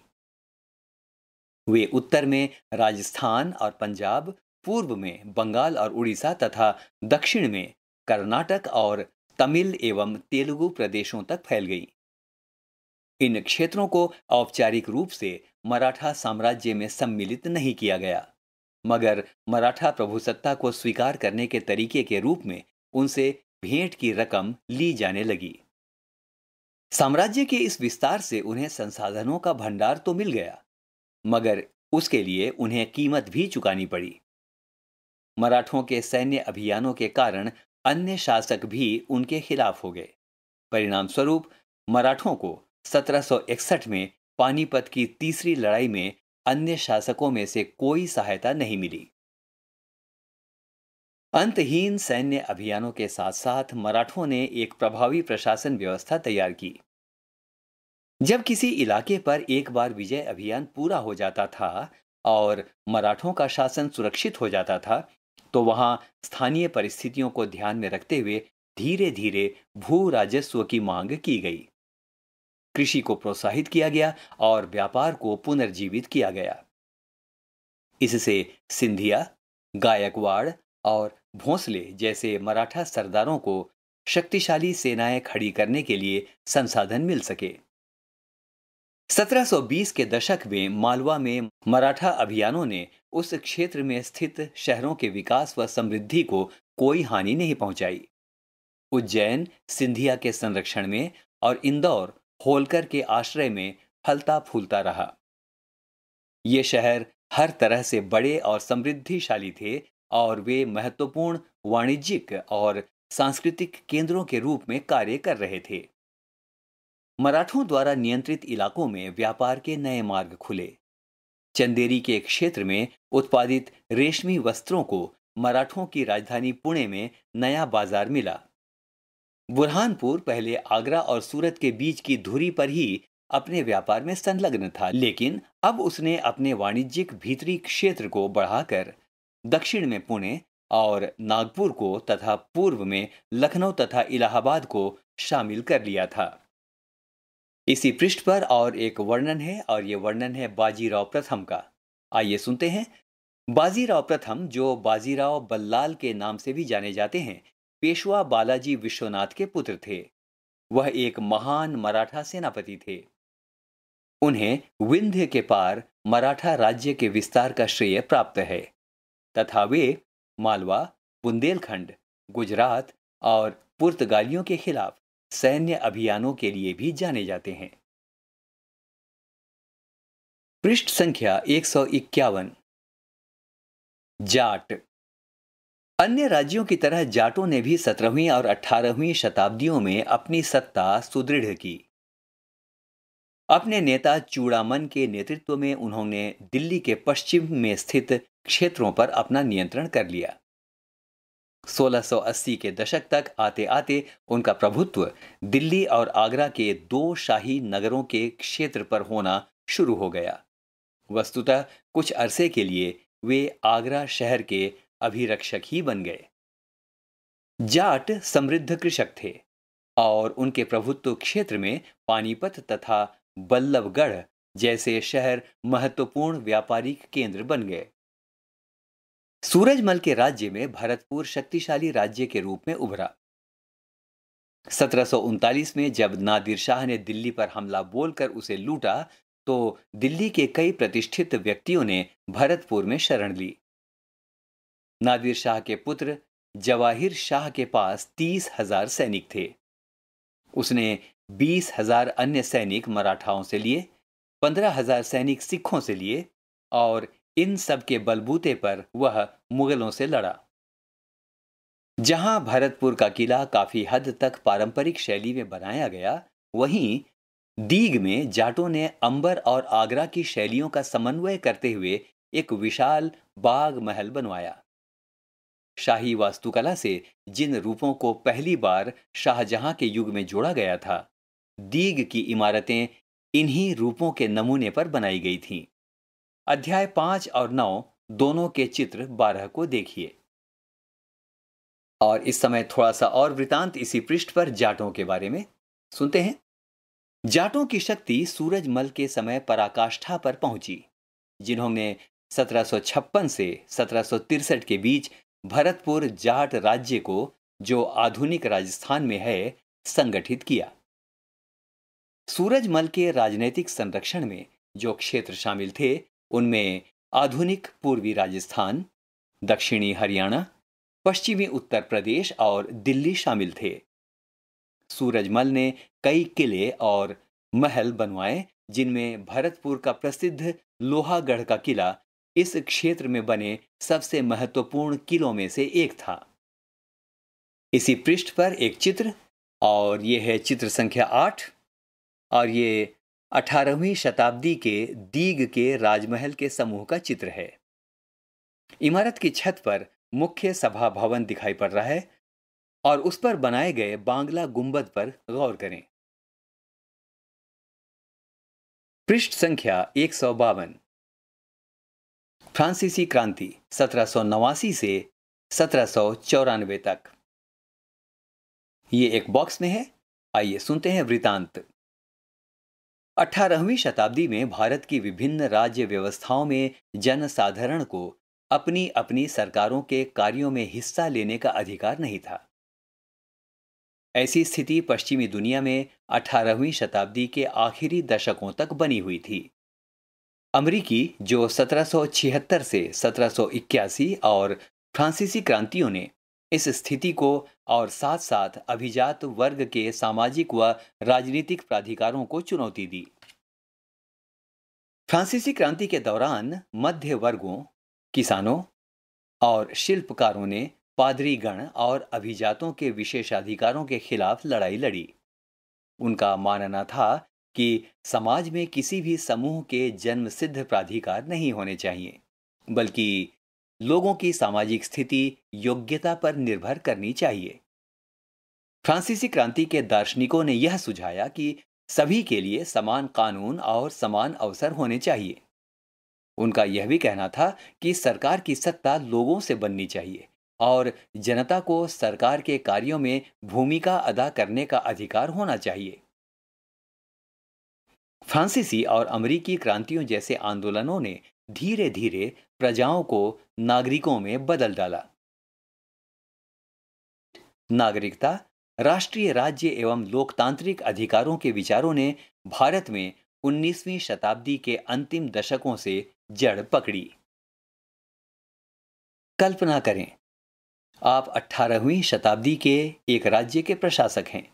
A: वे उत्तर में राजस्थान और पंजाब पूर्व में बंगाल और उड़ीसा तथा दक्षिण में कर्नाटक और तमिल एवं तेलुगु प्रदेशों तक फैल गईं इन क्षेत्रों को औपचारिक रूप से मराठा साम्राज्य में सम्मिलित नहीं किया गया मगर मराठा प्रभुसत्ता को स्वीकार करने के तरीके के रूप में उनसे भेंट की रकम ली जाने लगी साम्राज्य के इस विस्तार से उन्हें संसाधनों का भंडार तो मिल गया मगर उसके लिए उन्हें कीमत भी चुकानी पड़ी मराठों के सैन्य अभियानों के कारण अन्य शासक भी उनके खिलाफ हो गए परिणाम स्वरूप मराठों को 1761 में पानीपत की तीसरी लड़ाई में अन्य शासकों में से कोई सहायता नहीं मिली अंतहीन सैन्य अभियानों के साथ साथ मराठों ने एक प्रभावी प्रशासन व्यवस्था तैयार की जब किसी इलाके पर एक बार विजय अभियान पूरा हो जाता था और मराठों का शासन सुरक्षित हो जाता था तो वहां स्थानीय परिस्थितियों को ध्यान में रखते हुए धीरे धीरे भू राजस्व की मांग की गई कृषि को प्रोत्साहित किया गया और व्यापार को पुनर्जीवित किया गया इससे सिंधिया गायकवाड़ और भोंसले जैसे मराठा सरदारों को शक्तिशाली सेनाएं खड़ी करने के लिए संसाधन मिल सके 1720 के दशक में मालवा में मराठा अभियानों ने उस क्षेत्र में स्थित शहरों के विकास व समृद्धि को कोई हानि नहीं पहुंचाई उज्जैन सिंधिया के संरक्षण में और इंदौर होलकर के आश्रय में फलता फूलता रहा ये शहर हर तरह से बड़े और समृद्धिशाली थे और वे महत्वपूर्ण वाणिज्यिक और सांस्कृतिक केंद्रों के रूप में कार्य कर रहे थे मराठों द्वारा नियंत्रित इलाकों में व्यापार के नए मार्ग खुले चंदेरी के क्षेत्र में उत्पादित रेशमी वस्त्रों को मराठों की राजधानी पुणे में नया बाजार मिला बुरहानपुर पहले आगरा और सूरत के बीच की धुरी पर ही अपने व्यापार में संलग्न था लेकिन अब उसने अपने वाणिज्यिक भीतरी क्षेत्र को बढ़ाकर दक्षिण में पुणे और नागपुर को तथा पूर्व में लखनऊ तथा इलाहाबाद को शामिल कर लिया था इसी पृष्ठ पर और एक वर्णन है और ये वर्णन है बाजीराव प्रथम का आइए सुनते हैं बाजीराव प्रथम जो बाजीराव बल्लाल के नाम से भी जाने जाते हैं पेशवा बालाजी विश्वनाथ के पुत्र थे वह एक महान मराठा सेनापति थे उन्हें विंध्य के पार मराठा राज्य के विस्तार का श्रेय प्राप्त है तथा वे मालवा बुंदेलखंड गुजरात और पुर्तगालियों के खिलाफ सैन्य अभियानों के लिए भी जाने जाते हैं पृष्ठ संख्या एक जाट अन्य राज्यों की तरह जाटों ने भी सत्रहवीं और अठारहवीं शताब्दियों में अपनी सत्ता सुदृढ़ की अपने नेता चूड़ामन के नेतृत्व में उन्होंने दिल्ली के पश्चिम में स्थित क्षेत्रों पर अपना नियंत्रण कर लिया 1680 के दशक तक आते आते उनका प्रभुत्व दिल्ली और आगरा के दो शाही नगरों के क्षेत्र पर होना शुरू हो गया वस्तुतः कुछ अरसे के लिए वे आगरा शहर के अभिरक्षक ही बन गए जाट समृद्ध कृषक थे और उनके प्रभुत्व क्षेत्र में पानीपत तथा बल्लभगढ़ जैसे शहर महत्वपूर्ण व्यापारिक केंद्र बन गए सूरजमल के राज्य में भरतपुर शक्तिशाली राज्य के रूप में उभरा सत्रह में जब नादिर शाह ने दिल्ली पर हमला बोलकर उसे लूटा तो दिल्ली के कई प्रतिष्ठित व्यक्तियों ने भरतपुर में शरण ली नादिर शाह के पुत्र जवाहिर शाह के पास तीस हजार सैनिक थे उसने बीस हजार अन्य सैनिक मराठाओं से लिए पंद्रह हजार सैनिक सिखों से लिए और इन सब के बलबूते पर वह मुगलों से लड़ा जहां भरतपुर का किला काफी हद तक पारंपरिक शैली में बनाया गया वहीं दीग में जाटों ने अंबर और आगरा की शैलियों का समन्वय करते हुए एक विशाल बाग महल बनवाया शाही वास्तुकला से जिन रूपों को पहली बार शाहजहां के युग में जोड़ा गया था दीग की इमारतें इन्हीं रूपों के नमूने पर बनाई गई थीं। अध्याय पांच और नौ दोनों के चित्र बारह को देखिए और इस समय थोड़ा सा और वृतांत इसी पृष्ठ पर जाटों के बारे में सुनते हैं जाटों की शक्ति सूरजमल के समय पराकाष्ठा पर पहुंची जिन्होंने 1756 से सत्रह के बीच भरतपुर जाट राज्य को जो आधुनिक राजस्थान में है संगठित किया सूरजमल के राजनैतिक संरक्षण में जो क्षेत्र शामिल थे उनमें आधुनिक पूर्वी राजस्थान दक्षिणी हरियाणा पश्चिमी उत्तर प्रदेश और दिल्ली शामिल थे सूरजमल ने कई किले और महल बनवाए जिनमें भरतपुर का प्रसिद्ध लोहागढ़ का किला इस क्षेत्र में बने सबसे महत्वपूर्ण किलों में से एक था इसी पृष्ठ पर एक चित्र और यह है चित्र संख्या आठ और ये अठारहवीं शताब्दी के दीग के राजमहल के समूह का चित्र है इमारत की छत पर मुख्य सभा भवन दिखाई पड़ रहा है और उस पर बनाए गए बांग्ला गुंबद पर गौर करें पृष्ठ संख्या एक सौ बावन फ्रांसीसी क्रांति सत्रह से सत्रह तक ये एक बॉक्स में है आइए सुनते हैं वृतांत अठारहवीं शताब्दी में भारत की विभिन्न राज्य व्यवस्थाओं में जनसाधारण को अपनी अपनी सरकारों के कार्यों में हिस्सा लेने का अधिकार नहीं था ऐसी स्थिति पश्चिमी दुनिया में 18वीं शताब्दी के आखिरी दशकों तक बनी हुई थी अमरीकी जो 1776 से 1781 और फ्रांसीसी क्रांतियों ने इस स्थिति को और साथ साथ अभिजात वर्ग के सामाजिक व राजनीतिक प्राधिकारों को चुनौती दी फ्रांसीसी क्रांति के दौरान मध्य वर्गों किसानों और शिल्पकारों ने पादरीगण और अभिजातों के विशेषाधिकारों के खिलाफ लड़ाई लड़ी उनका मानना था कि समाज में किसी भी समूह के जन्म सिद्ध प्राधिकार नहीं होने चाहिए बल्कि लोगों की सामाजिक स्थिति योग्यता पर निर्भर करनी चाहिए फ्रांसीसी क्रांति के दार्शनिकों ने यह सुझाया कि सभी के लिए समान कानून और समान अवसर होने चाहिए उनका यह भी कहना था कि सरकार की सत्ता लोगों से बननी चाहिए और जनता को सरकार के कार्यों में भूमिका अदा करने का अधिकार होना चाहिए फ्रांसीसी और अमरीकी क्रांतियों जैसे आंदोलनों ने धीरे धीरे प्रजाओं को नागरिकों में बदल डाला नागरिकता राष्ट्रीय राज्य एवं लोकतांत्रिक अधिकारों के विचारों ने भारत में 19वीं शताब्दी के अंतिम दशकों से जड़ पकड़ी कल्पना करें आप 18वीं शताब्दी के एक राज्य के प्रशासक हैं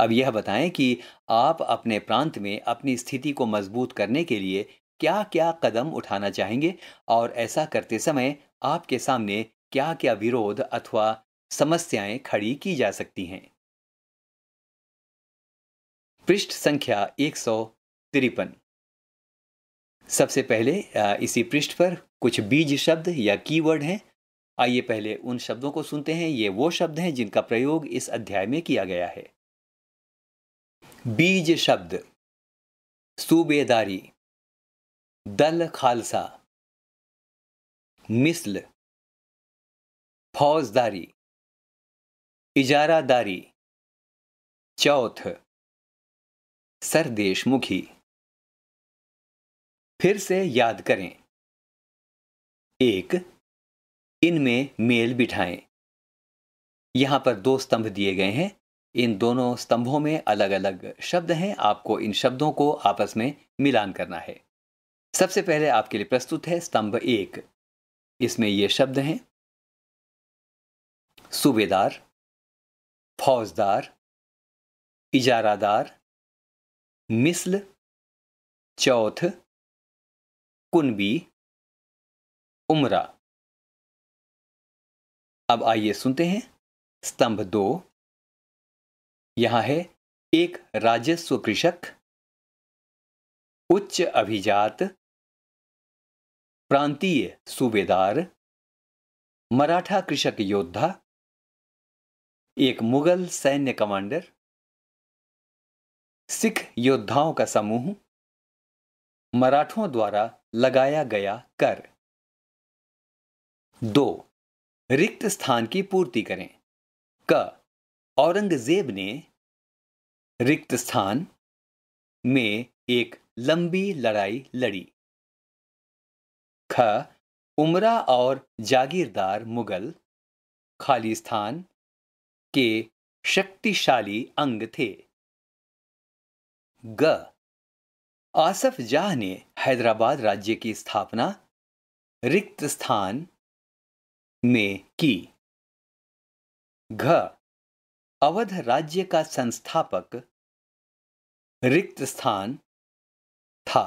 A: अब यह बताएं कि आप अपने प्रांत में अपनी स्थिति को मजबूत करने के लिए क्या क्या कदम उठाना चाहेंगे और ऐसा करते समय आपके सामने क्या क्या विरोध अथवा समस्याएं खड़ी की जा सकती हैं पृष्ठ संख्या एक सौ तिरपन सबसे पहले इसी पृष्ठ पर कुछ बीज शब्द या कीवर्ड हैं आइए पहले उन शब्दों को सुनते हैं ये वो शब्द हैं जिनका प्रयोग इस अध्याय में किया गया है बीज शब्द सूबेदारी दल खालसा मिसल फौजदारी इजारादारी चौथ सरदेशमुखी फिर से याद करें एक इनमें मेल बिठाएं यहाँ पर दो स्तंभ दिए गए हैं इन दोनों स्तंभों में अलग अलग शब्द हैं आपको इन शब्दों को आपस में मिलान करना है सबसे पहले आपके लिए प्रस्तुत है स्तंभ एक इसमें ये शब्द हैं सूबेदार फौजदार इजारादार मिसल चौथ कुनबी उमरा अब आइए सुनते हैं स्तंभ दो यहां है एक राजस्व कृषक उच्च अभिजात प्रांतीय सूबेदार मराठा कृषक योद्धा एक मुगल सैन्य कमांडर सिख योद्धाओं का समूह मराठों द्वारा लगाया गया कर दो रिक्त स्थान की पूर्ति करें क औरंगजेब ने रिक्त स्थान में एक लंबी लड़ाई लड़ी ख उमरा और जागीरदार मुगल खाली स्थान के शक्तिशाली अंग थे ग आसफ जाह ने हैदराबाद राज्य की स्थापना रिक्त स्थान में की घ अवध राज्य का संस्थापक रिक्त स्थान था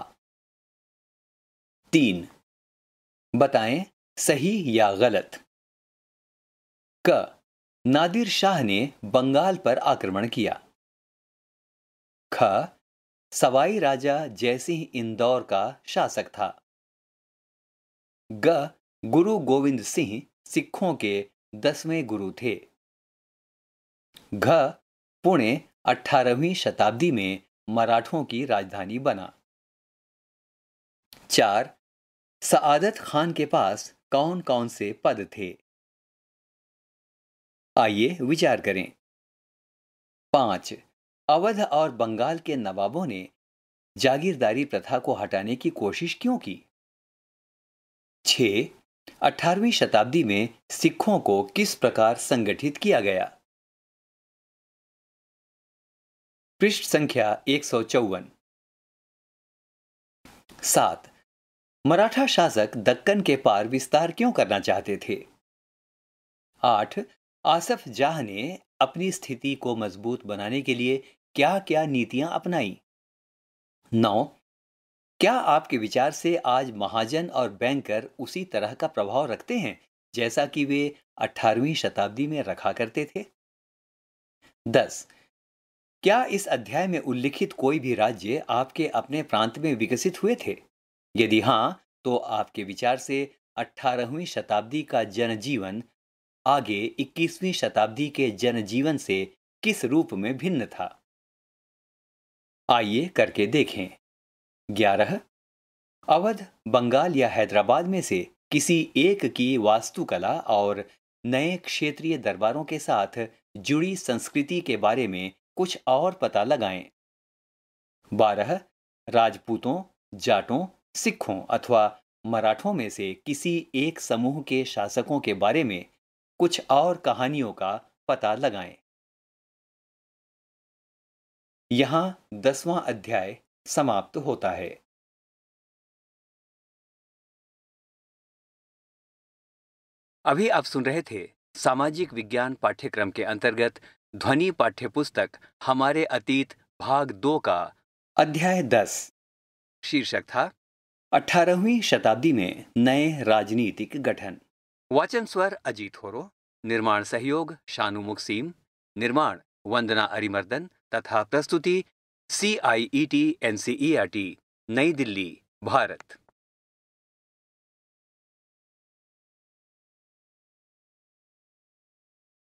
A: तीन बताएं सही या गलत क नादिर शाह ने बंगाल पर आक्रमण किया ख सवाई राजा जयसिंह इंदौर का शासक था ग गुरु गोविंद सिंह सिखों के दसवें गुरु थे घ पुणे अठारहवीं शताब्दी में मराठों की राजधानी बना चार सआदत खान के पास कौन कौन से पद थे आइए विचार करें पांच अवध और बंगाल के नवाबों ने जागीरदारी प्रथा को हटाने की कोशिश क्यों की छ अठारहवीं शताब्दी में सिखों को किस प्रकार संगठित किया गया पृष्ठ संख्या एक सौ चौवन सात मराठा शासक दक्कन के पार विस्तार क्यों करना चाहते थे आठ आसफ जाह ने अपनी स्थिति को मजबूत बनाने के लिए क्या क्या नीतियां अपनाई नौ क्या आपके विचार से आज महाजन और बैंकर उसी तरह का प्रभाव रखते हैं जैसा कि वे 18वीं शताब्दी में रखा करते थे दस क्या इस अध्याय में उल्लिखित कोई भी राज्य आपके अपने प्रांत में विकसित हुए थे यदि हाँ तो आपके विचार से अठारहवीं शताब्दी का जनजीवन आगे 21वीं शताब्दी के जनजीवन से किस रूप में भिन्न था आइए करके देखें ग्यारह अवध बंगाल या हैदराबाद में से किसी एक की वास्तुकला और नए क्षेत्रीय दरबारों के साथ जुड़ी संस्कृति के बारे में कुछ और पता लगाएं। बारह राजपूतों जाटों सिखों अथवा मराठों में से किसी एक समूह के शासकों के बारे में कुछ और कहानियों का पता लगाएं। यहां दसवां अध्याय समाप्त होता है अभी आप सुन रहे थे सामाजिक विज्ञान पाठ्यक्रम के अंतर्गत ध्वनि पाठ्यपुस्तक हमारे अतीत भाग दो का अध्याय दस शीर्षक था अठारहवीं शताब्दी में नए राजनीतिक गठन वाचन स्वर अजीत होरो निर्माण सहयोग शानु मुक्सीम निर्माण वंदना अरिमर्दन तथा प्रस्तुति C I E T N C E R T New Delhi Bharat